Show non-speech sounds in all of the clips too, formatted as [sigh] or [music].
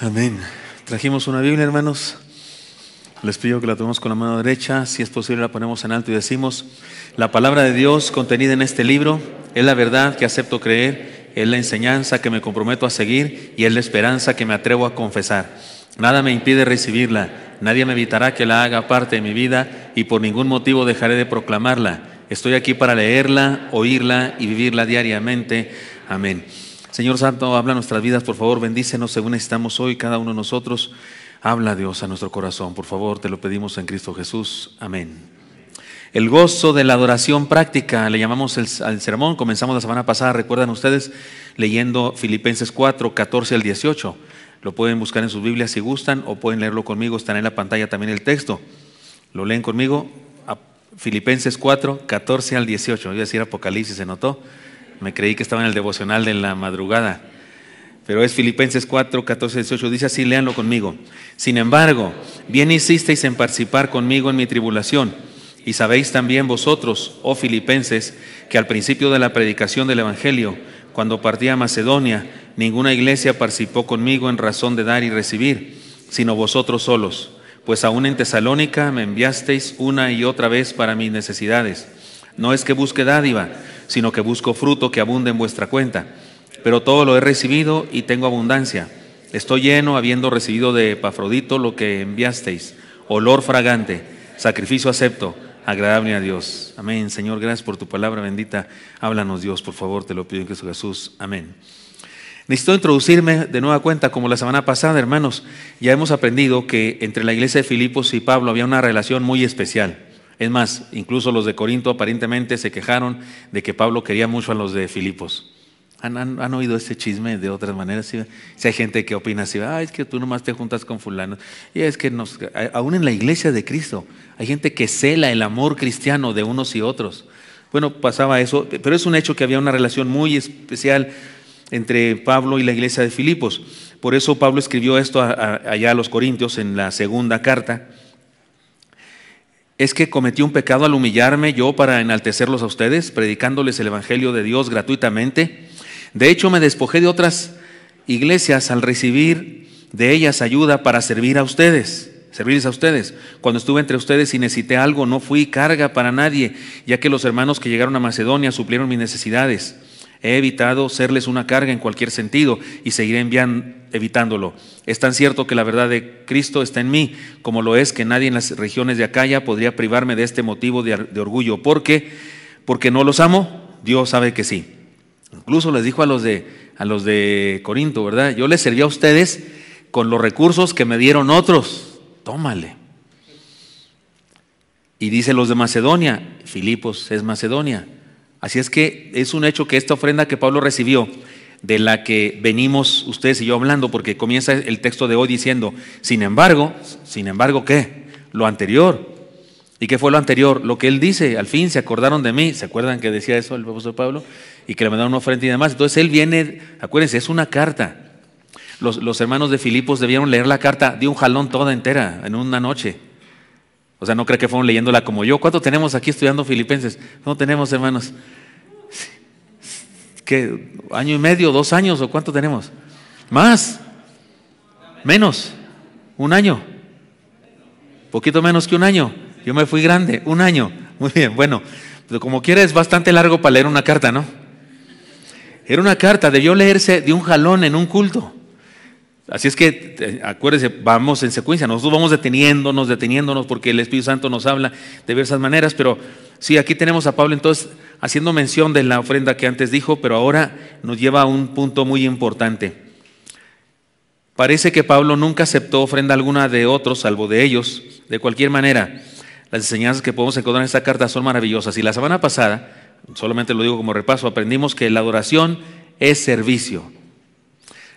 Amén. Trajimos una Biblia, hermanos. Les pido que la tomemos con la mano derecha, si es posible la ponemos en alto y decimos, la palabra de Dios contenida en este libro es la verdad que acepto creer, es la enseñanza que me comprometo a seguir y es la esperanza que me atrevo a confesar. Nada me impide recibirla Nadie me evitará que la haga parte de mi vida y por ningún motivo dejaré de proclamarla. Estoy aquí para leerla, oírla y vivirla diariamente. Amén. Señor Santo, habla nuestras vidas, por favor, bendícenos según estamos hoy, cada uno de nosotros. Habla Dios a nuestro corazón, por favor, te lo pedimos en Cristo Jesús. Amén. El gozo de la adoración práctica, le llamamos al sermón, comenzamos la semana pasada, recuerdan ustedes, leyendo Filipenses 4, 14 al 18. Lo pueden buscar en sus Biblias si gustan o pueden leerlo conmigo. Están en la pantalla también el texto. ¿Lo leen conmigo? A Filipenses 4, 14 al 18. Voy a decir Apocalipsis, se notó. Me creí que estaba en el devocional de la madrugada. Pero es Filipenses 4, 14, 18. Dice así, léanlo conmigo. Sin embargo, bien hicisteis en participar conmigo en mi tribulación. Y sabéis también vosotros, oh filipenses, que al principio de la predicación del Evangelio, cuando partí a Macedonia, ninguna iglesia participó conmigo en razón de dar y recibir, sino vosotros solos, pues aún en Tesalónica me enviasteis una y otra vez para mis necesidades. No es que busque dádiva, sino que busco fruto que abunde en vuestra cuenta. Pero todo lo he recibido y tengo abundancia. Estoy lleno habiendo recibido de Epafrodito lo que enviasteis, olor fragante, sacrificio acepto agradable a Dios. Amén. Señor, gracias por tu palabra bendita. Háblanos Dios, por favor, te lo pido en Cristo Jesús. Amén. Necesito introducirme de nueva cuenta, como la semana pasada, hermanos, ya hemos aprendido que entre la iglesia de Filipos y Pablo había una relación muy especial. Es más, incluso los de Corinto aparentemente se quejaron de que Pablo quería mucho a los de Filipos. ¿Han, oído ese chisme de otras maneras? Si hay gente que opina así, es que tú nomás te juntas con fulano. Y es que aún en la iglesia de Cristo, hay gente que cela el amor cristiano de unos y otros. Bueno, pasaba eso, pero es un hecho que había una relación muy especial entre Pablo y la iglesia de Filipos. Por eso Pablo escribió esto allá a los Corintios en la segunda carta. ¿Es que cometí un pecado al humillarme yo para enaltecerlos a ustedes, predicándoles el Evangelio de Dios gratuitamente? De hecho, me despojé de otras iglesias al recibir de ellas ayuda para servir a ustedes, servirles a ustedes. Cuando estuve entre ustedes y necesité algo, no fui carga para nadie, ya que los hermanos que llegaron a Macedonia suplieron mis necesidades. He evitado serles una carga en cualquier sentido y seguiré evitándolo. Es tan cierto que la verdad de Cristo está en mí, como lo es que nadie en las regiones de Acaya podría privarme de este motivo de, de orgullo. ¿Por qué? Porque no los amo, Dios sabe que sí. Incluso les dijo a los de, los de Corinto, ¿verdad? Yo les serví a ustedes con los recursos que me dieron otros. Tómale. Y dice los de Macedonia, Filipos es Macedonia. Así es que es un hecho que esta ofrenda que Pablo recibió, de la que venimos ustedes y yo hablando, porque comienza el texto de hoy diciendo, sin embargo, sin embargo, ¿qué? Lo anterior. ¿Y qué fue lo anterior? Lo que él dice, al fin se acordaron de mí. ¿Se acuerdan que decía eso el de Pablo? y que le mandaron una ofrenda y demás. Entonces él viene, acuérdense, es una carta. Los, hermanos de Filipos debieron leer la carta de un jalón toda entera en una noche. O sea, no creo que fueron leyéndola como yo. ¿Cuánto tenemos aquí estudiando filipenses? ¿cuánto tenemos, hermanos. ¿Qué? ¿Año y medio, dos años o cuánto tenemos? ¿Más? ¿Menos? ¿Un año? ¿Poquito menos que un año? Yo me fui grande, un año. Muy bien, bueno, pero como quiera es bastante largo para leer una carta, ¿no? Era una carta, debió leerse de un jalón en un culto. Así es que eh, acuérdense, vamos en secuencia, nosotros vamos deteniéndonos, deteniéndonos, porque el Espíritu Santo nos habla de diversas maneras, pero sí, aquí tenemos a Pablo entonces haciendo mención de la ofrenda que antes dijo, pero ahora nos lleva a un punto muy importante. Parece que Pablo nunca aceptó ofrenda alguna de otros, salvo de ellos, de cualquier manera. Las enseñanzas que podemos encontrar en esta carta son maravillosas. Y la semana pasada solamente lo digo como repaso, aprendimos que la adoración es servicio.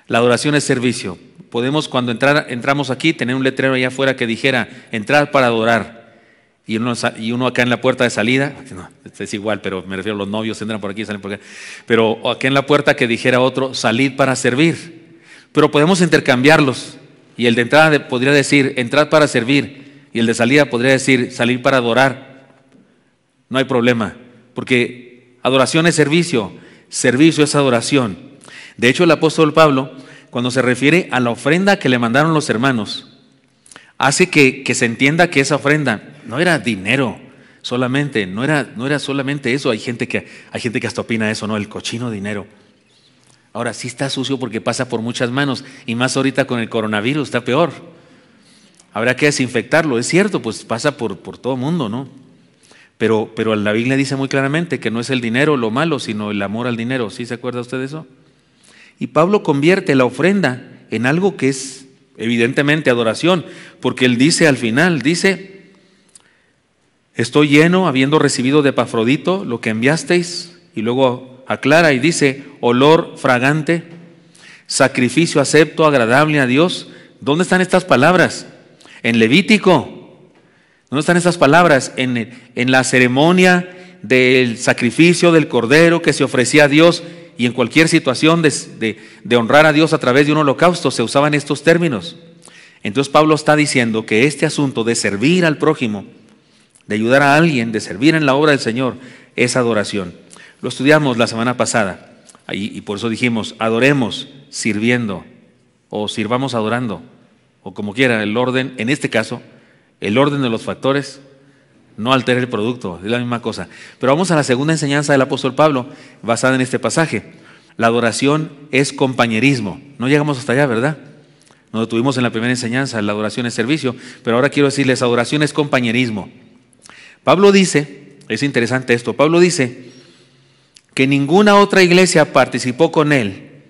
La adoración es servicio. Podemos cuando entramos aquí tener un letrero allá afuera que dijera, entrar para adorar. Y uno, acá en la puerta de salida, [laughs] no, este es igual, pero me refiero a los novios, entran por aquí, salen por acá. Pero aquí en la puerta que dijera otro, salid para servir. Pero podemos intercambiarlos. Y el de entrada podría decir, entrar para servir. Y el de salida podría decir, salir para adorar. No hay problema porque adoración es servicio, servicio es adoración. De hecho, el apóstol Pablo, cuando se refiere a la ofrenda que le mandaron los hermanos, hace que, se entienda que esa ofrenda no era dinero solamente, no era, no era solamente eso. Hay gente, que, hay gente que hasta opina eso, ¿no? El cochino dinero. Ahora sí está sucio porque pasa por muchas manos y más ahorita con el coronavirus está peor. Habrá que desinfectarlo, es cierto, pues pasa por, por todo mundo, ¿no? Pero, pero la Biblia dice muy claramente que no es el dinero lo malo, sino el amor al dinero. ¿Sí se acuerda usted de eso? Y Pablo convierte la ofrenda en algo que es evidentemente adoración, porque él dice al final, dice, estoy lleno habiendo recibido de Pafrodito lo que enviasteis, y luego aclara y dice, olor fragante, sacrificio acepto, agradable a Dios. ¿Dónde están estas palabras? En Levítico, ¿Dónde están estas palabras? En, la ceremonia del sacrificio del cordero que se ofrecía a Dios y en cualquier situación de, honrar a Dios a través de un holocausto se usaban estos términos. Entonces Pablo está diciendo que este asunto de servir al prójimo, de ayudar a alguien, de servir en la obra del Señor, es adoración. Lo estudiamos la semana pasada y por eso dijimos, adoremos sirviendo o sirvamos adorando, o como quiera el orden, en este caso, el orden de los factores no altera el producto, es la misma cosa. Pero vamos a la segunda enseñanza del apóstol Pablo, basada en este pasaje. La adoración es compañerismo. No llegamos hasta allá, ¿verdad? Nos detuvimos en la primera enseñanza, la adoración es servicio, pero ahora quiero decirles, adoración es compañerismo. Pablo dice, es interesante esto, Pablo dice que ninguna otra iglesia participó con él.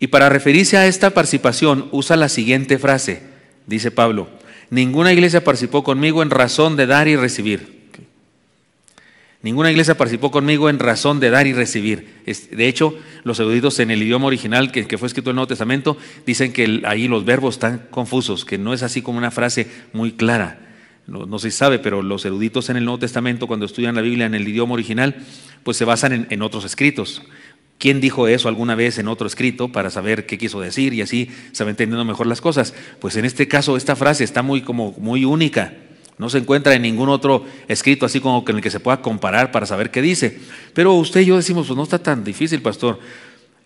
Y para referirse a esta participación usa la siguiente frase, dice Pablo, Ninguna iglesia participó conmigo en razón de dar y recibir. Ninguna iglesia participó conmigo en razón de dar y recibir. De hecho, los eruditos en el idioma original que, fue escrito en el Nuevo Testamento dicen que ahí los verbos están confusos, que no es así como una frase muy clara. No, se sabe, pero los eruditos en el Nuevo Testamento, cuando estudian la Biblia en el idioma original, pues se basan en otros escritos. ¿Quién dijo eso alguna vez en otro escrito para saber qué quiso decir y así se va entendiendo mejor las cosas? Pues en este caso esta frase está muy como muy única. No se encuentra en ningún otro escrito así como en el que se pueda comparar para saber qué dice. Pero usted y yo decimos, pues no está tan difícil, pastor.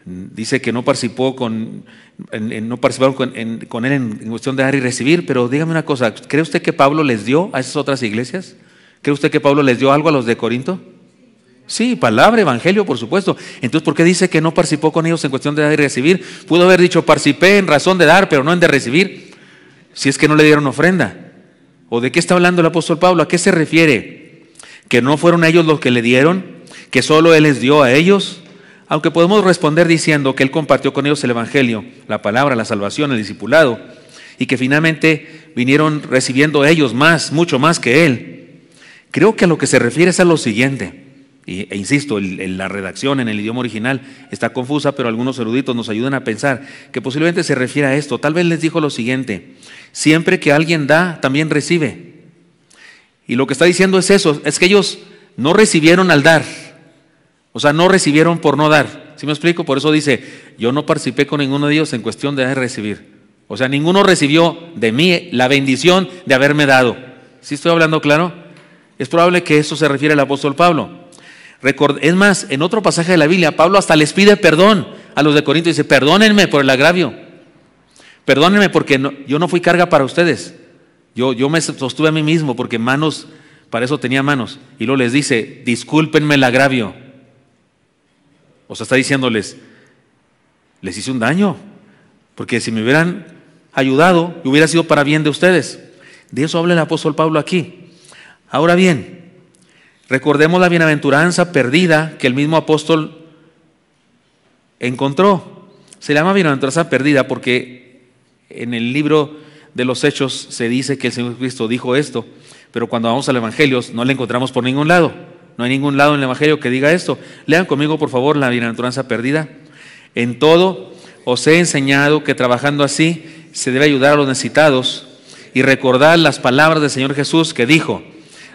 Dice que no participó con, no participaron con, con él en, cuestión de dar y recibir, pero dígame una cosa, ¿cree usted que Pablo les dio a esas otras iglesias? ¿Cree usted que Pablo les dio algo a los de Corinto? Sí, palabra, evangelio, por supuesto. Entonces, ¿por qué dice que no participó con ellos en cuestión de dar y recibir? Pudo haber dicho, participé en razón de dar, pero no en de recibir, si es que no le dieron ofrenda. ¿O de qué está hablando el apóstol Pablo? ¿A qué se refiere? ¿Que no fueron ellos los que le dieron? ¿Que solo él les dio a ellos? Aunque podemos responder diciendo que él compartió con ellos el evangelio, la palabra, la salvación, el discipulado, y que finalmente vinieron recibiendo ellos más, mucho más que él. Creo que a lo que se refiere es a lo siguiente e insisto, en la redacción en el idioma original está confusa, pero algunos eruditos nos ayudan a pensar que posiblemente se refiere a esto. Tal vez les dijo lo siguiente, siempre que alguien da, también recibe. Y lo que está diciendo es eso, es que ellos no recibieron al dar, o sea, no recibieron por no dar. si me explico? Por eso dice, yo no participé con ninguno de ellos en cuestión de recibir. O sea, ninguno recibió de mí la bendición de haberme dado. ¿Sí estoy hablando claro? Es probable que eso se refiere al apóstol Pablo. Es más, en otro pasaje de la Biblia, Pablo hasta les pide perdón a los de Corinto y dice, perdónenme por el agravio, perdónenme porque yo no fui carga para ustedes, yo, yo me sostuve a mí mismo porque manos, para eso tenía manos. Y luego les dice, discúlpenme el agravio. O sea, está diciéndoles, les hice un daño, porque si me hubieran ayudado, hubiera sido para bien de ustedes. De eso habla el apóstol Pablo aquí. Ahora bien, Recordemos la bienaventuranza perdida que el mismo apóstol encontró. Se llama bienaventuranza perdida porque en el libro de los Hechos se dice que el Señor Cristo dijo esto, pero cuando vamos al Evangelio no la encontramos por ningún lado. No hay ningún lado en el Evangelio que diga esto. Lean conmigo, por favor, la bienaventuranza perdida. En todo os he enseñado que trabajando así se debe ayudar a los necesitados y recordar las palabras del Señor Jesús que dijo,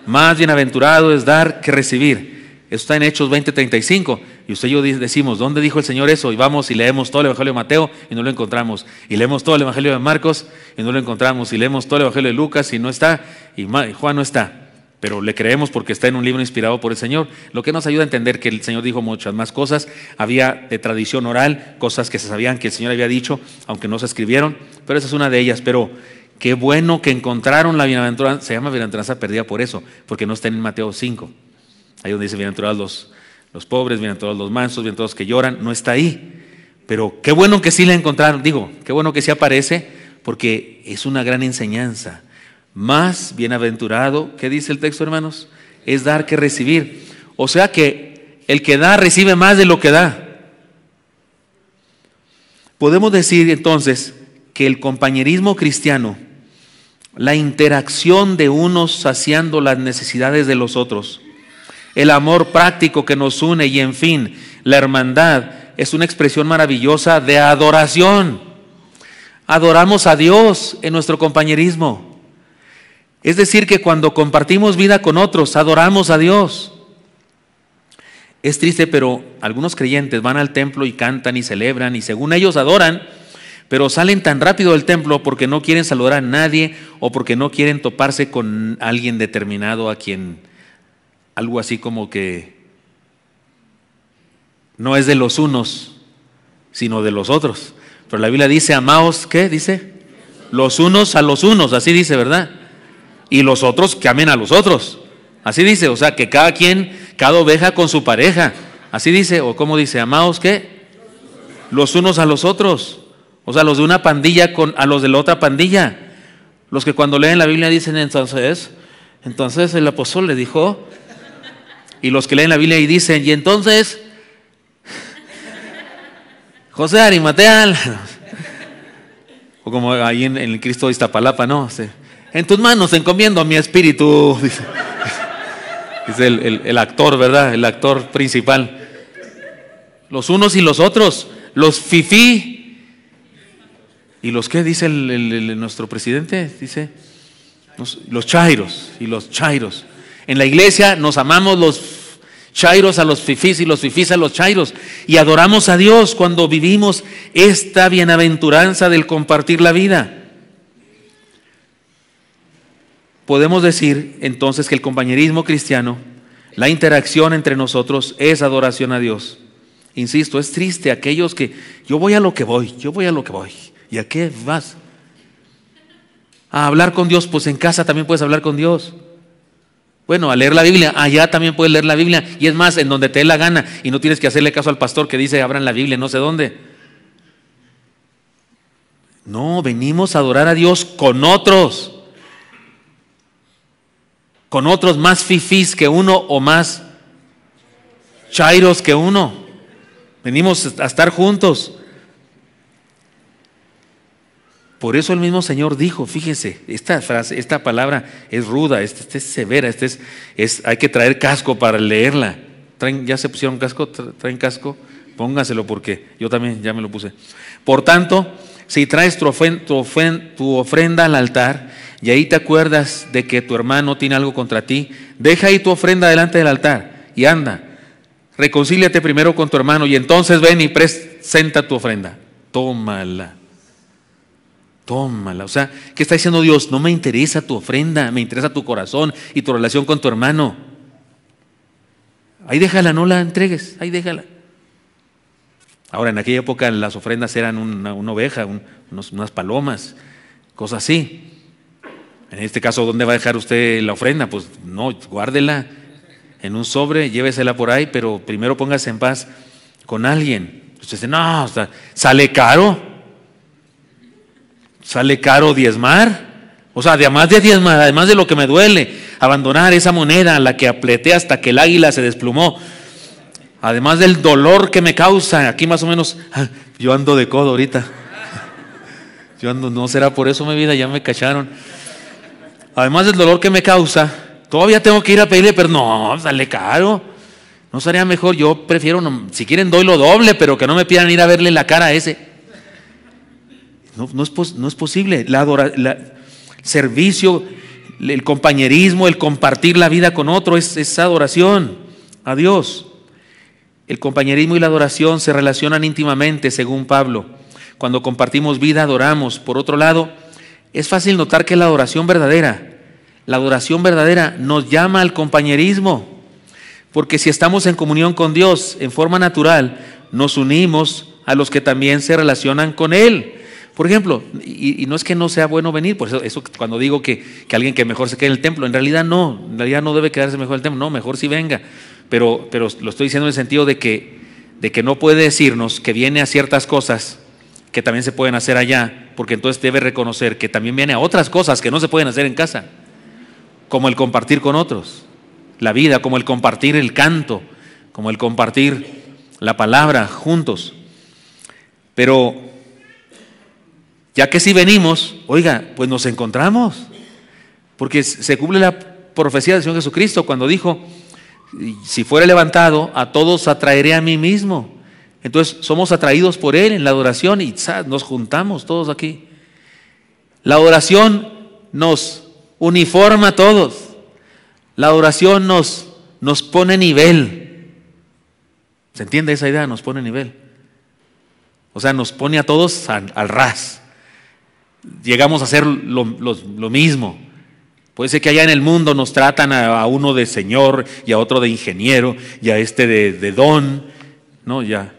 más bienaventurado es dar que recibir. Eso está en Hechos 20:35. Y usted y yo decimos, ¿dónde dijo el Señor eso? Y vamos y leemos todo el Evangelio de Mateo y no lo encontramos. Y leemos todo el Evangelio de Marcos y no lo encontramos. Y leemos todo el Evangelio de Lucas y no está. Y Juan no está. Pero le creemos porque está en un libro inspirado por el Señor, lo que nos ayuda a entender que el Señor dijo muchas más cosas. Había de tradición oral, cosas que se sabían que el Señor había dicho, aunque no se escribieron, pero esa es una de ellas. Pero Qué bueno que encontraron la bienaventuranza. Se llama bienaventuranza perdida por eso, porque no está en Mateo 5. Ahí donde dice bienaventurados los, los pobres, bienaventurados los mansos, bienaventurados que lloran. No está ahí. Pero qué bueno que sí la encontraron. Digo, qué bueno que sí aparece, porque es una gran enseñanza. Más bienaventurado, ¿qué dice el texto, hermanos? Es dar que recibir. O sea que el que da recibe más de lo que da. Podemos decir entonces que el compañerismo cristiano la interacción de unos saciando las necesidades de los otros, el amor práctico que nos une y en fin, la hermandad es una expresión maravillosa de adoración. Adoramos a Dios en nuestro compañerismo. Es decir, que cuando compartimos vida con otros, adoramos a Dios. Es triste, pero algunos creyentes van al templo y cantan y celebran y según ellos adoran, pero salen tan rápido del templo porque no quieren saludar a nadie o porque no quieren toparse con alguien determinado a quien algo así como que no es de los unos, sino de los otros. Pero la Biblia dice, amaos, ¿qué dice? Los unos a los unos, así dice, ¿verdad? Y los otros que amen a los otros. Así dice, o sea, que cada quien, cada oveja con su pareja. Así dice, o como dice, amaos, ¿qué? Los unos a los otros. O sea, los de una pandilla con, a los de la otra pandilla. Los que cuando leen la Biblia dicen entonces, entonces el apóstol le dijo, y los que leen la Biblia y dicen, y entonces, [laughs] José Arimateal, [laughs] o como ahí en, el Cristo de Iztapalapa, ¿no? Este, en tus manos encomiendo a mi espíritu, [laughs] dice, el, el actor, ¿verdad? El actor principal. Los unos y los otros, los fifí ¿Y los qué? Dice nuestro presidente, dice, los, los chairos y los chairos. En la iglesia nos amamos los chairos a los fifís y los fifís a los chairos. Y adoramos a Dios cuando vivimos esta bienaventuranza del compartir la vida. Podemos decir entonces que el compañerismo cristiano, la interacción entre nosotros es adoración a Dios. Insisto, es triste aquellos que yo voy a lo que voy, yo voy a lo que voy. ¿Y a qué vas? A hablar con Dios, pues en casa también puedes hablar con Dios. Bueno, a leer la Biblia, allá también puedes leer la Biblia. Y es más, en donde te dé la gana. Y no tienes que hacerle caso al pastor que dice, abran la Biblia, no sé dónde. No, venimos a adorar a Dios con otros. Con otros más fifis que uno o más chairos que uno. Venimos a estar juntos. Por eso el mismo Señor dijo, fíjese, esta frase, esta palabra es ruda, esta, es severa, esta es, es, hay que traer casco para leerla. ¿Traen, ¿Ya se pusieron casco? ¿Traen casco? Póngaselo porque yo también ya me lo puse. Por tanto, si traes tu ofrenda al altar y ahí te acuerdas de que tu hermano tiene algo contra ti, deja ahí tu ofrenda delante del altar y anda. Reconcíliate primero con tu hermano y entonces ven y presenta tu ofrenda. Tómala tómala. O sea, ¿qué está diciendo Dios? No me interesa tu ofrenda, me interesa tu corazón y tu relación con tu hermano. Ahí déjala, no la entregues, ahí déjala. Ahora, en aquella época las ofrendas eran una, oveja, unas palomas, cosas así. En este caso, ¿dónde va a dejar usted la ofrenda? Pues no, guárdela en un sobre, llévesela por ahí, pero primero póngase en paz con alguien. Usted dice, no, sale caro. Sale caro diezmar. O sea, además de diezmar, además de lo que me duele, abandonar esa moneda a la que apreté hasta que el águila se desplumó. Además del dolor que me causa, aquí más o menos, ah, yo ando de codo ahorita. [laughs] Yo ando, no será por eso mi vida, ya me cacharon. Además del dolor que me causa, todavía tengo que ir a pedirle, pero no, sale caro. No sería mejor, yo prefiero, si quieren doy lo doble, pero que no me pidan ir a verle la cara a ese. No, es, no es, posible. La, servicio, el compañerismo, el compartir la vida con otro es, es adoración a Dios. El compañerismo y la adoración se relacionan íntimamente, según Pablo. Cuando compartimos vida, adoramos. Por otro lado, es fácil notar que la adoración verdadera, la adoración verdadera nos llama al compañerismo. Porque si estamos en comunión con Dios en forma natural, nos unimos a los que también se relacionan con Él. Por ejemplo, y, no es que no sea bueno venir, por eso, cuando digo que, alguien que mejor se quede en el templo, en realidad no, en realidad no debe quedarse mejor en el templo, no, mejor si sí venga. Pero, pero lo estoy diciendo en el sentido de que, de que no puede decirnos que viene a ciertas cosas que también se pueden hacer allá, porque entonces debe reconocer que también viene a otras cosas que no se pueden hacer en casa, como el compartir con otros, la vida, como el compartir el canto, como el compartir la palabra juntos. Pero ya que si venimos, oiga, pues nos encontramos. Porque se cumple la profecía del Señor Jesucristo cuando dijo, si fuera levantado, a todos atraeré a mí mismo. Entonces somos atraídos por Él en la adoración y nos juntamos todos aquí. La adoración nos uniforma a todos. La adoración nos, nos pone nivel. ¿Se entiende esa idea? Nos pone nivel. O sea, nos pone a todos al ras llegamos a hacer lo, mismo. Puede ser que allá en el mundo nos tratan a, uno de señor y a otro de ingeniero y a este de, don, ¿no? Y a,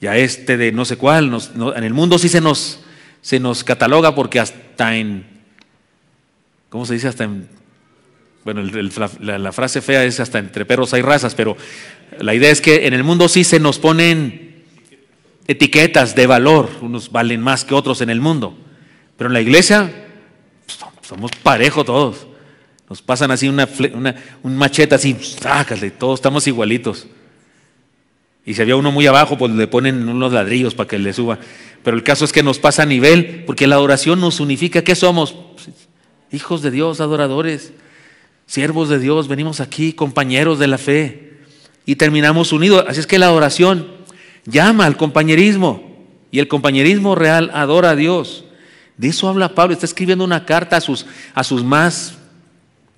este de no sé cuál. en el mundo sí se nos, se nos cataloga porque hasta en, ¿cómo se dice? Hasta en, bueno, la, frase fea es hasta entre perros hay razas, pero la idea es que en el mundo sí se nos ponen etiquetas de valor. Unos valen más que otros en el mundo. Pero en la iglesia pues, somos parejos todos. Nos pasan así una, una, un machete así, todos estamos igualitos. Y si había uno muy abajo, pues le ponen unos ladrillos para que le suba. Pero el caso es que nos pasa a nivel, porque la adoración nos unifica. ¿Qué somos? Pues, hijos de Dios, adoradores, siervos de Dios, venimos aquí, compañeros de la fe. Y terminamos unidos. Así es que la adoración llama al compañerismo. Y el compañerismo real adora a Dios. De eso habla Pablo. Está escribiendo una carta a sus, a sus más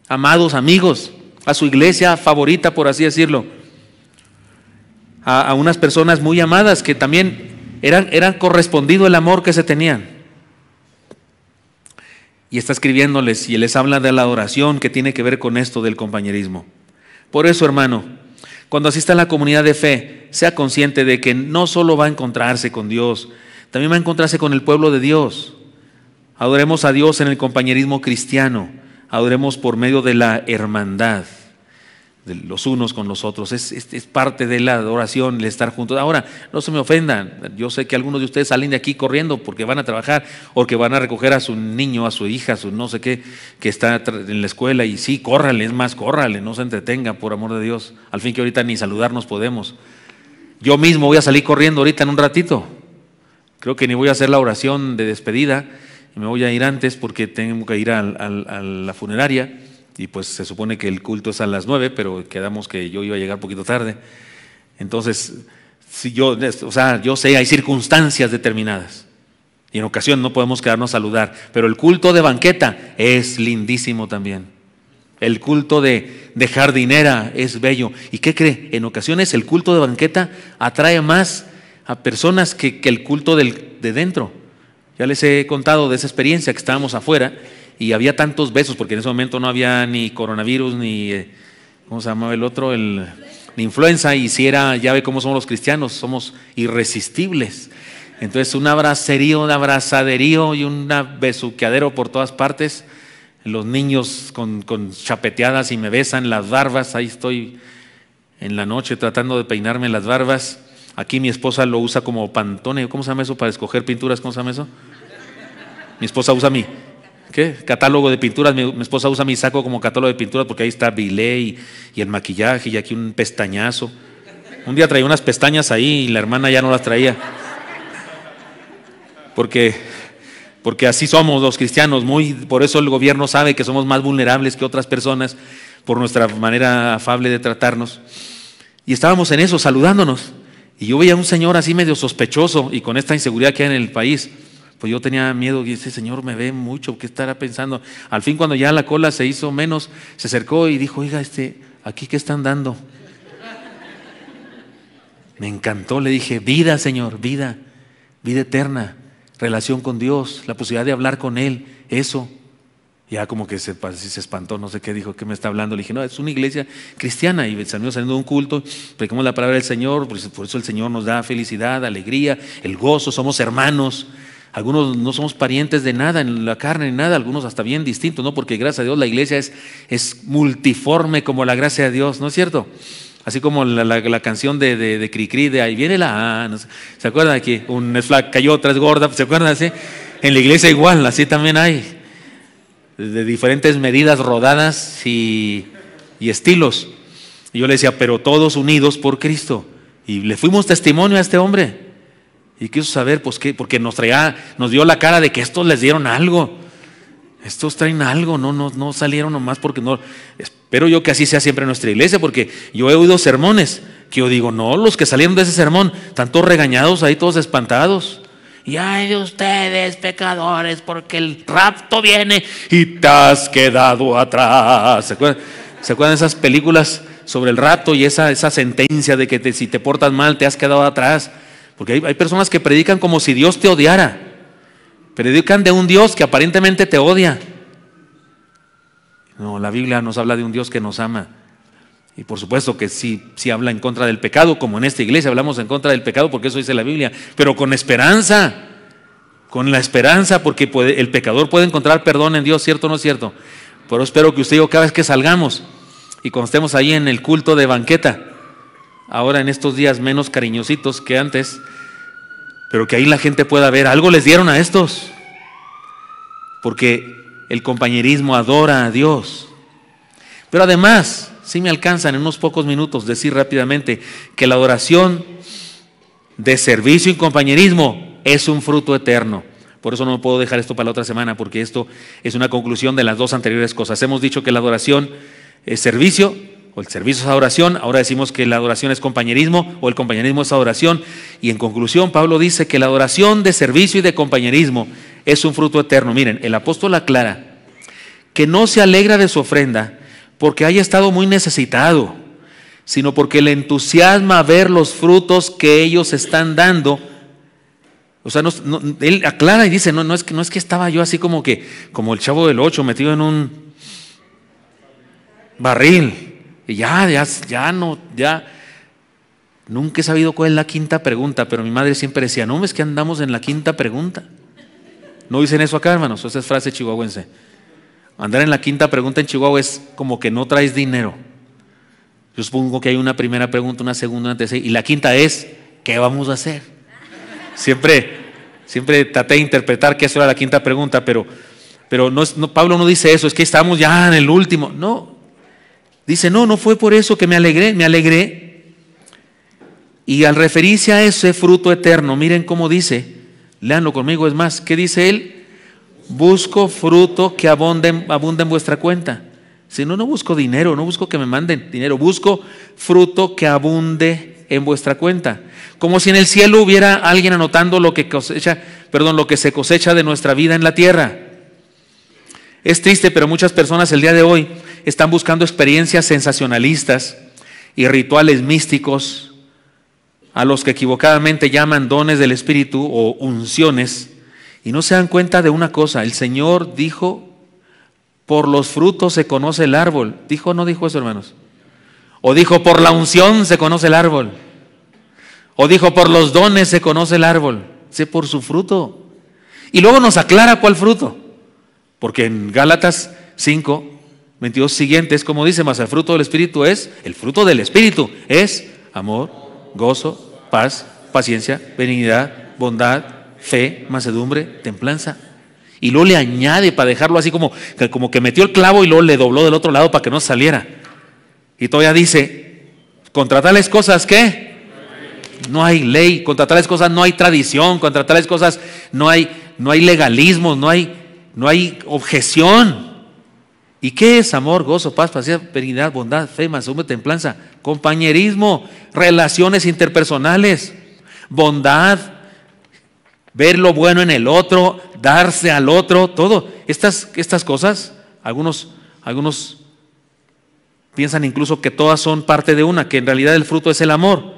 amados amigos, a su iglesia favorita, por así decirlo. A, unas personas muy amadas que también eran, eran correspondido el amor que se tenían. Y está escribiéndoles y les habla de la adoración que tiene que ver con esto del compañerismo. Por eso, hermano, cuando asista a la comunidad de fe, sea consciente de que no solo va a encontrarse con Dios, también va a encontrarse con el pueblo de Dios. Adoremos a Dios en el compañerismo cristiano. Adoremos por medio de la hermandad, de los unos con los otros. Es, parte de la adoración el estar juntos. Ahora, no se me ofendan. Yo sé que algunos de ustedes salen de aquí corriendo porque van a trabajar o que van a recoger a su niño, a su hija, a su no sé qué, que está en la escuela. Y sí, córrale, es más, córrale, no se entretenga, por amor de Dios. Al fin que ahorita ni saludarnos podemos. Yo mismo voy a salir corriendo ahorita en un ratito. Creo que ni voy a hacer la oración de despedida me voy a ir antes porque tengo que ir a, la funeraria y pues se supone que el culto es a las nueve, pero quedamos que yo iba a llegar poquito tarde. Entonces, si yo, o sea, yo sé, hay circunstancias determinadas. Y en ocasión no podemos quedarnos a saludar. Pero el culto de banqueta es lindísimo también. El culto de, jardinera es bello. ¿Y qué cree? En ocasiones el culto de banqueta atrae más a personas que, el culto de dentro. Ya les he contado de esa experiencia que estábamos afuera y había tantos besos, porque en ese momento no había ni coronavirus, ni, eh, ¿cómo se llamaba el otro? El, influenza, y si era, ya ve cómo somos los cristianos, somos irresistibles. Entonces un abracerío, un abrazaderío y un besuqueadero por todas partes. Los niños con chapeteadas y me besan las barbas, ahí estoy en la noche tratando de peinarme las barbas Aquí mi esposa lo usa como pantone, ¿cómo se llama eso? Para escoger pinturas, ¿cómo se llama eso? Mi esposa usa mi, ¿qué? Catálogo de pinturas, mi, esposa usa mi saco como catálogo de pinturas porque ahí está bilé y, y, el maquillaje y aquí un pestañazo. Un día traía unas pestañas ahí y la hermana ya no las traía. Porque, porque así somos los cristianos, muy, por eso el gobierno sabe que somos más vulnerables que otras personas por nuestra manera afable de tratarnos. Y estábamos en eso, saludándonos. Y yo veía a un señor así medio sospechoso y con esta inseguridad que hay en el país. Pues yo tenía miedo y ese señor me ve mucho, ¿qué estará pensando? Al fin cuando ya la cola se hizo menos, se acercó y dijo, oiga, este, aquí qué están dando. Me encantó, le dije, vida, Señor, vida, vida eterna, relación con Dios, la posibilidad de hablar con Él, eso. Ya como que se, se espantó, no sé qué dijo, qué me está hablando. Le dije, no, es una iglesia cristiana y salimos saliendo de un culto, predicamos la palabra del Señor, pues, por eso, el Señor nos da felicidad, alegría, el gozo, somos hermanos. Algunos no somos parientes de nada en la carne, ni nada, algunos hasta bien distintos, ¿no? Porque gracias a Dios la iglesia es, es multiforme como la gracia de Dios, ¿no es cierto? Así como la, canción de, Cricri, de ahí viene la... ¿Se acuerdan aquí? Un es cayó cayó otra es gorda, ¿se acuerdan así? En la iglesia igual, así también hay de diferentes medidas rodadas y, estilos. yo le decía, pero todos unidos por Cristo. Y le fuimos testimonio a este hombre. Y quiso saber, pues, qué, porque nos traía, nos dio la cara de que estos les dieron algo. Estos traen algo, no, no, no salieron nomás porque no. Espero yo que así sea siempre en nuestra iglesia, porque yo he oído sermones que yo digo, no, los que salieron de ese sermón, todos regañados ahí, todos espantados. Y ay de ustedes, pecadores, porque el rapto viene y te has quedado atrás. ¿Se acuerdan, esas películas sobre el rapto y esa, esa sentencia de que si te portas mal te has quedado atrás? Porque hay, hay personas que predican como si Dios te odiara. Predican de un Dios que aparentemente te odia. No, la Biblia nos habla de un Dios que nos ama y por supuesto que sí, sí habla en contra del pecado, como en esta iglesia hablamos en contra del pecado, porque eso dice la Biblia, pero con esperanza, con la esperanza, porque el pecador puede encontrar perdón en Dios, ¿cierto o no es cierto? Pero espero que usted y yo cada vez que salgamos y cuando estemos ahí en el culto de banqueta, ahora en estos días menos cariñositos que antes, pero que ahí la gente pueda ver, algo les dieron a estos, porque el compañerismo adora a Dios. Pero además, si me alcanzan en unos pocos minutos decir rápidamente que la adoración de servicio y compañerismo es un fruto eterno. Por eso no puedo dejar esto para la otra semana, porque esto es una conclusión de las dos anteriores cosas. Hemos dicho que la adoración es servicio, o el servicio es adoración, ahora decimos que la adoración es compañerismo, o el compañerismo es adoración. Y en conclusión, Pablo dice que la adoración de servicio y de compañerismo es un fruto eterno. Miren, el apóstol aclara que no se alegra de su ofrenda, porque haya estado muy necesitado, sino porque le entusiasma ver los frutos que ellos están dando. O sea, no, él aclara y dice, no, no es, que, no es que estaba yo así como que, como el chavo del ocho metido en un barril. Y ya, ya, ya no, ya. Nunca he sabido cuál es la quinta pregunta, pero mi madre siempre decía, no, es que andamos en la quinta pregunta. No dicen eso acá, hermanos, esa es frase chihuahuense. Andar en la quinta pregunta en Chihuahua es como que no traes dinero. Yo supongo que hay una primera pregunta, una segunda, una Y la quinta es, ¿qué vamos a hacer? Siempre, siempre traté de interpretar que eso era la quinta pregunta, pero, pero no, Pablo no dice eso, es que estamos ya en el último. No, dice, no, no fue por eso que me alegré, me alegré. Y al referirse a ese fruto eterno, miren cómo dice, leanlo conmigo, es más, ¿qué dice él? busco fruto que abunde, en vuestra cuenta. Si no, no busco dinero, no busco que me manden dinero, busco fruto que abunde en vuestra cuenta. Como si en el cielo hubiera alguien anotando lo que cosecha, perdón, lo que se cosecha de nuestra vida en la tierra. Es triste, pero muchas personas el día de hoy están buscando experiencias sensacionalistas y rituales místicos a los que equivocadamente llaman dones del espíritu o unciones y no se dan cuenta de una cosa, el Señor dijo, por los frutos se conoce el árbol. ¿Dijo o no dijo eso, hermanos? O dijo, por la unción se conoce el árbol. O dijo, por los dones se conoce el árbol. Sé por su fruto. Y luego nos aclara cuál fruto. Porque en Gálatas 5, 22 siguiente es como dice, más el fruto del Espíritu es, el fruto del Espíritu es amor, gozo, paz, paciencia, benignidad, bondad, fe, mansedumbre, templanza. Y luego le añade para dejarlo así como, como que metió el clavo y luego le dobló del otro lado para que no saliera. Y todavía dice, contra tales cosas, ¿qué? No hay ley, contra tales cosas no hay tradición, contra tales cosas no hay, no hay legalismo, no hay, no hay objeción. ¿Y qué es amor, gozo, paz, paciencia, benignidad, bondad, fe, mansedumbre, templanza? Compañerismo, relaciones interpersonales, bondad, ver lo bueno en el otro, darse al otro, todo. Estas, estas cosas, algunos, algunos piensan incluso que todas son parte de una, que en realidad el fruto es el amor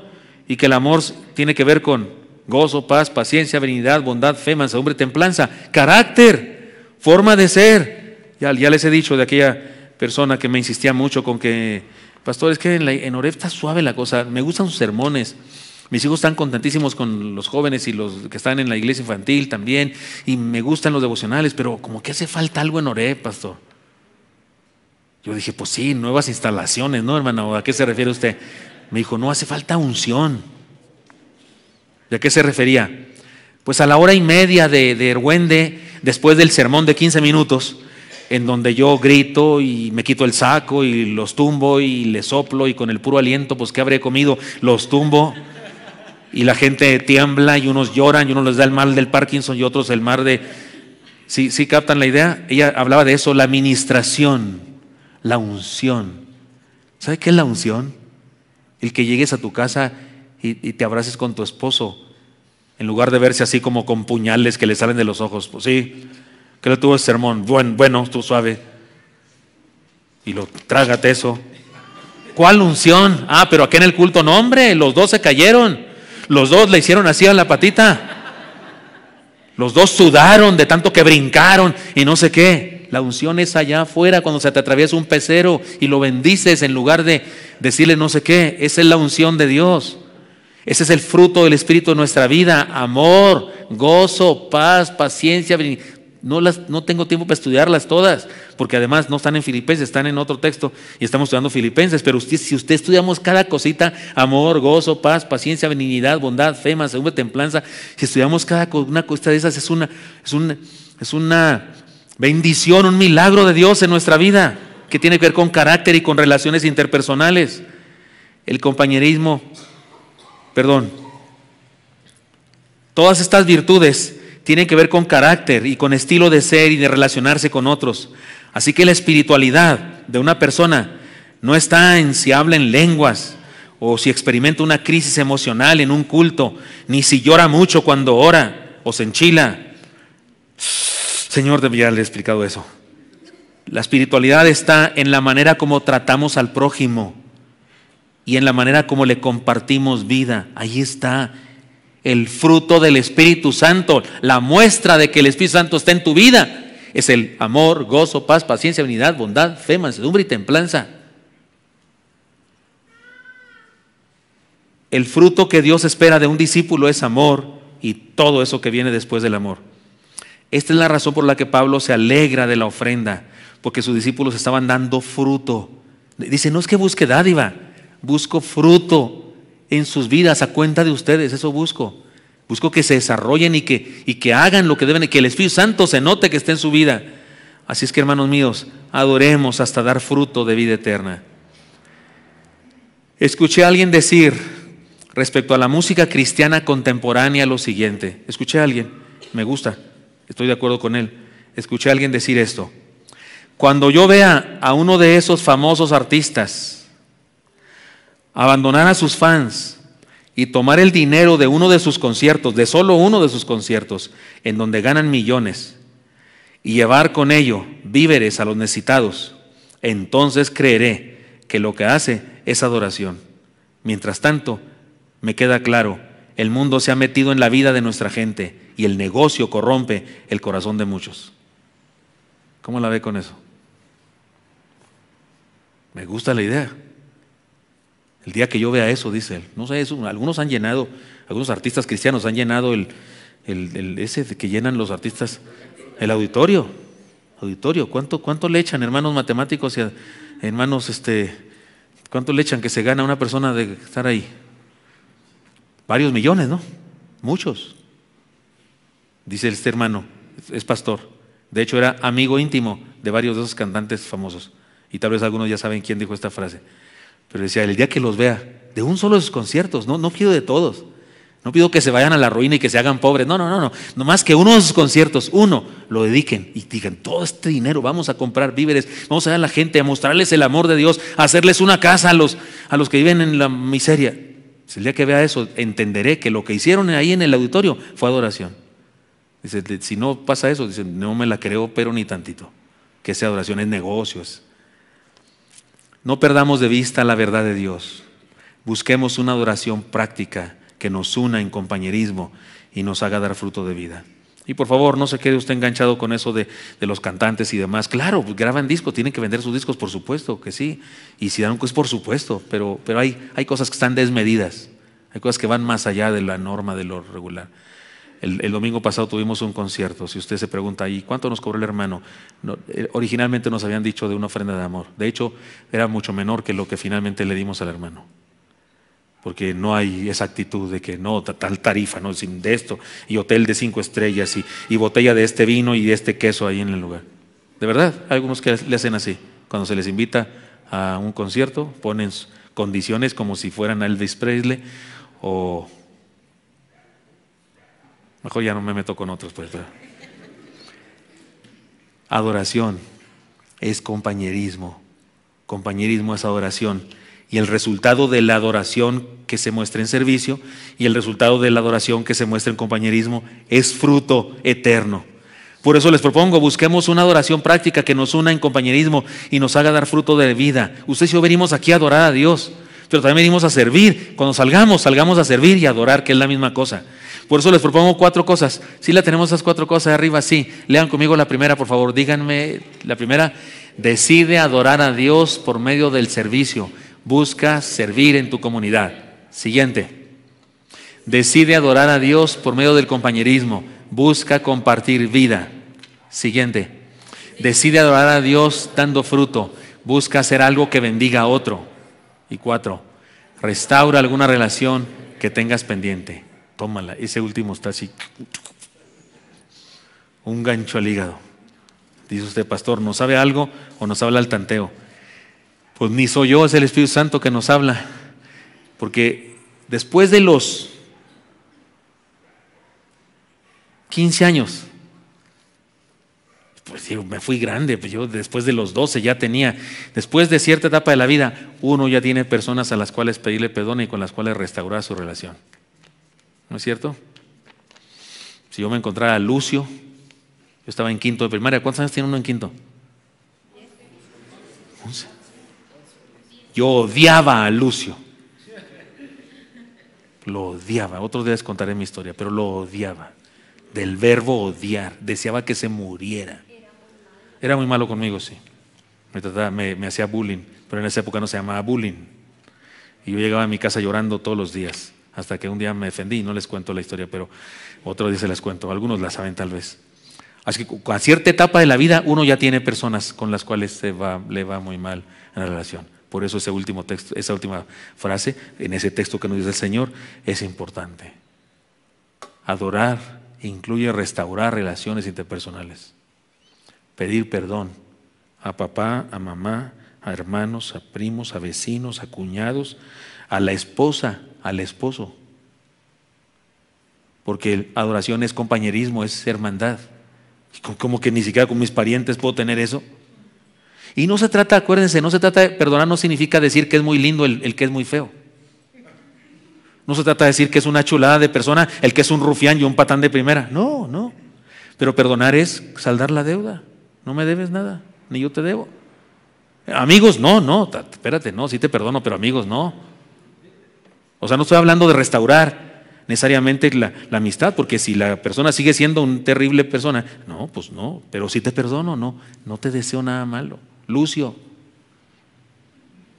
y que el amor tiene que ver con gozo, paz, paciencia, benignidad, bondad, fe, mansedumbre, templanza, carácter, forma de ser. Ya, les he dicho de aquella persona que me insistía mucho con que, pastor, es que en, la, suave la cosa, me gustan sus sermones. Mis hijos están contentísimos con los jóvenes y los que están en la iglesia infantil también, y me gustan los devocionales, pero como que hace falta algo en oré, pastor. Yo dije, pues sí, nuevas instalaciones, ¿no, hermano? ¿A qué se refiere usted? Me dijo, no hace falta unción. ¿Y a qué se refería? Pues a la hora y media de, de Erwende, después del sermón de 15 minutos, en donde yo grito y me quito el saco y los tumbo y les soplo y con el puro aliento, pues que habré comido, los tumbo y la gente tiembla y unos lloran y uno les da el mal del Parkinson y otros el mal de... ¿Sí, captan la idea? Ella hablaba de eso, la administración la unción. ¿Sabe qué es la unción? El que llegues a tu casa y, te abraces con tu esposo, en lugar de verse así como con puñales que le salen de los ojos. Pues sí, que lo tuvo el sermón? Bueno, bueno, tú suave. Y lo trágate eso. ¿Cuál unción? Ah, pero aquí en el culto, no, hombre, los dos se cayeron. Los dos le hicieron así a la patita. Los dos sudaron de tanto que brincaron y no sé qué. La unción es allá afuera cuando se te atraviesa un pecero y lo bendices en lugar de decirle no sé qué. Esa es la unción de Dios. Ese es el fruto del Espíritu de nuestra vida. Amor, gozo, paz, paciencia, no, las, no tengo tiempo para estudiarlas todas, porque además no están en Filipenses, están en otro texto y estamos estudiando Filipenses, pero si usted estudiamos cada cosita, amor, gozo, paz, paciencia, benignidad, bondad, fe, mansedumbre, templanza, si estudiamos cada una cosa de esas, es una, es una, es una bendición, un milagro de Dios en nuestra vida, que tiene que ver con carácter y con relaciones interpersonales, el compañerismo, perdón, todas estas virtudes tiene que ver con carácter y con estilo de ser y de relacionarse con otros. Así que la espiritualidad de una persona no está en si habla en lenguas o si experimenta una crisis emocional en un culto, ni si llora mucho cuando ora o se enchila. Señor, ya le explicado eso. La espiritualidad está en la manera como tratamos al prójimo y en la manera como le compartimos vida. Ahí está el fruto del Espíritu Santo, la muestra de que el Espíritu Santo está en tu vida, es el amor, gozo, paz, paciencia, unidad, bondad, fe, mansedumbre y templanza. El fruto que Dios espera de un discípulo es amor y todo eso que viene después del amor. Esta es la razón por la que Pablo se alegra de la ofrenda, porque sus discípulos estaban dando fruto. Dice, no es que busque dádiva, busco fruto en sus vidas a cuenta de ustedes, eso busco. Busco que se desarrollen y que, y que hagan lo que deben, y que el Espíritu Santo se note que esté en su vida. Así es que hermanos míos, adoremos hasta dar fruto de vida eterna. Escuché a alguien decir respecto a la música cristiana contemporánea lo siguiente. Escuché a alguien, me gusta, estoy de acuerdo con él. Escuché a alguien decir esto. Cuando yo vea a uno de esos famosos artistas, abandonar a sus fans y tomar el dinero de uno de sus conciertos, de solo uno de sus conciertos, en donde ganan millones, y llevar con ello víveres a los necesitados, entonces creeré que lo que hace es adoración. Mientras tanto, me queda claro, el mundo se ha metido en la vida de nuestra gente y el negocio corrompe el corazón de muchos. ¿Cómo la ve con eso? Me gusta la idea. El día que yo vea eso, dice él. No sé, eso, algunos han llenado, algunos artistas cristianos han llenado el, el, ese que llenan los artistas, el auditorio. Auditorio, ¿cuánto, cuánto le echan, hermanos matemáticos y hermanos, este, cuánto le echan que se gana una persona de estar ahí? Varios millones, ¿no? Muchos. Dice este hermano, es pastor. De hecho, era amigo íntimo de varios de esos cantantes famosos. Y tal vez algunos ya saben quién dijo esta frase. Pero decía, el día que los vea, de un solo de sus conciertos, no, no pido de todos. No pido que se vayan a la ruina y que se hagan pobres. No, no, no, no. Nomás que uno de sus conciertos, uno, lo dediquen y digan, todo este dinero vamos a comprar víveres, vamos a ir a la gente, a mostrarles el amor de Dios, a hacerles una casa a los, a los que viven en la miseria. Pues el día que vea eso, entenderé que lo que hicieron ahí en el auditorio fue adoración. Dice, si no pasa eso, dice, no me la creo, pero ni tantito. Que sea adoración, es negocios. No perdamos de vista la verdad de Dios. Busquemos una adoración práctica que nos una en compañerismo y nos haga dar fruto de vida. Y por favor, no se quede usted enganchado con eso de, los cantantes y demás. Claro, pues, graban discos, tienen que vender sus discos, por supuesto que sí. Y si dan, pues por supuesto, pero, pero hay, hay cosas que están desmedidas, hay cosas que van más allá de la norma, de lo regular. El, domingo pasado tuvimos un concierto. Si usted se pregunta ¿y ¿cuánto nos cobró el hermano? Eh, originalmente nos habían dicho de una ofrenda de amor. De hecho, era mucho menor que lo que finalmente le dimos al hermano. Porque no hay esa actitud de que no, tal tarifa, no, sin de esto, y hotel de cinco estrellas, y, y botella de este vino y de este queso ahí en el lugar. De verdad, hay algunos que le hacen así. Cuando se les invita a un concierto, ponen condiciones como si fueran Elvis Presley o Mejor ya no me meto con otros, pues, Adoración es compañerismo. Compañerismo es adoración. Y el resultado de la adoración que se muestra en servicio y el resultado de la adoración que se muestra en compañerismo es fruto eterno. Por eso les propongo, busquemos una adoración práctica que nos una en compañerismo y nos haga dar fruto de vida. ustedes y yo venimos aquí a adorar a Dios pero también venimos a servir. Cuando salgamos, salgamos a servir y adorar, que es la misma cosa. Por eso les propongo cuatro cosas. Si la tenemos esas cuatro cosas arriba, sí. Lean conmigo la primera, por favor. Díganme la primera. Decide adorar a Dios por medio del servicio. Busca servir en tu comunidad. Siguiente. Decide adorar a Dios por medio del compañerismo. Busca compartir vida. Siguiente. Decide adorar a Dios dando fruto. Busca hacer algo que bendiga a otro cuatro, restaura alguna relación que tengas pendiente. Tómala. Ese último está así. Un gancho al hígado. Dice usted, pastor, ¿no sabe algo o nos habla al tanteo? Pues ni soy yo, es el Espíritu Santo que nos habla. Porque después de los 15 años, pues yo me fui grande, pues yo después de los 12 ya tenía, después de cierta etapa de la vida, uno ya tiene personas a las cuales pedirle perdón y con las cuales restaurar su relación. ¿No es cierto? Si yo me encontrara a Lucio, yo estaba en quinto de primaria, ¿cuántos años tiene uno en quinto? Once. Yo odiaba a Lucio. Lo odiaba. Otro día les contaré mi historia, pero lo odiaba. Del verbo odiar. Deseaba que se muriera. Era muy malo conmigo, sí. Me, hacía bullying, pero en esa época no se llamaba bullying. Y yo llegaba a mi casa llorando todos los días, hasta que un día me defendí. No les cuento la historia, pero otro día se las cuento. Algunos la saben tal vez. Así que a cierta etapa de la vida uno ya tiene personas con las cuales se va, le va muy mal en la relación. Por eso ese último texto, esa última frase, en ese texto que nos dice el Señor, es importante. Adorar incluye restaurar relaciones interpersonales pedir perdón a papá, a mamá, a hermanos, a primos, a vecinos, a cuñados, a la esposa, al esposo. Porque adoración es compañerismo, es hermandad. Como que ni siquiera con mis parientes puedo tener eso. Y no se trata, acuérdense, no se trata de perdonar, no significa decir que es muy lindo el que es muy feo. No se trata de decir que es una chulada de persona el que es un rufián y un patán de primera. No, no. Pero perdonar es saldar la deuda no me debes nada, ni yo te debo. Amigos, no, no, espérate, no, sí te perdono, pero amigos, no. O sea, no estoy hablando de restaurar necesariamente la, amistad, porque si la persona sigue siendo una terrible persona, no, pues no, pero sí te perdono, no, no te deseo nada malo. Lucio,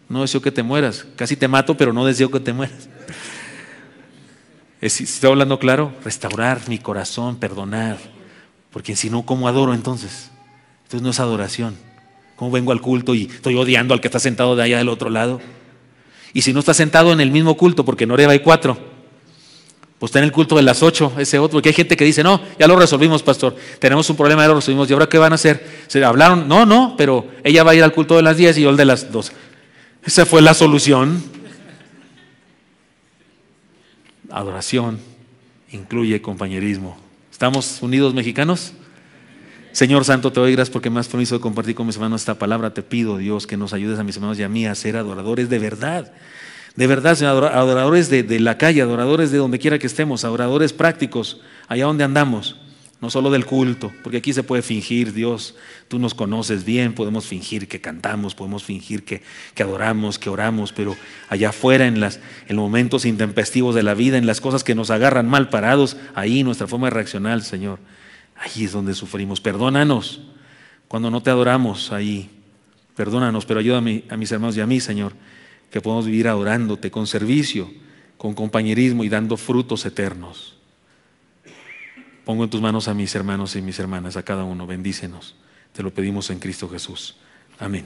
no deseo que te mueras, casi te mato, pero no deseo que te mueras. Estoy ¿Está hablando claro? Restaurar mi corazón, perdonar, porque si no, ¿cómo adoro entonces? no es adoración. ¿Cómo vengo al culto y estoy odiando al que está sentado de allá del otro lado? Y si no está sentado en el mismo culto, porque en Oreva hay cuatro, pues está en el culto de las ocho, ese otro, porque hay gente que dice, no, ya lo resolvimos, pastor, tenemos un problema, ya lo resolvimos, ¿y ahora qué van a hacer? Se hablaron, no, no, pero ella va a ir al culto de las diez y yo al de las dos. Esa fue la solución. Adoración incluye compañerismo. ¿Estamos unidos mexicanos? Señor Santo, te doy gracias porque me has permitido compartir con mis hermanos esta palabra. Te pido, Dios, que nos ayudes a mis hermanos y a mí a ser adoradores de verdad. De verdad, Señor, adoradores de, la calle, adoradores de donde quiera que estemos, adoradores prácticos, allá donde andamos, no solo del culto, porque aquí se puede fingir, Dios, tú nos conoces bien, podemos fingir que cantamos, podemos fingir que, adoramos, que oramos, pero allá afuera, en, en los momentos intempestivos de la vida, en las cosas que nos agarran mal parados, ahí nuestra forma de reaccionar, Señor. Ahí es donde sufrimos. Perdónanos cuando no te adoramos ahí. Perdónanos, pero ayúdame a mis hermanos y a mí, Señor, que podamos vivir adorándote con servicio, con compañerismo y dando frutos eternos. Pongo en tus manos a mis hermanos y mis hermanas, a cada uno. Bendícenos. Te lo pedimos en Cristo Jesús. Amén.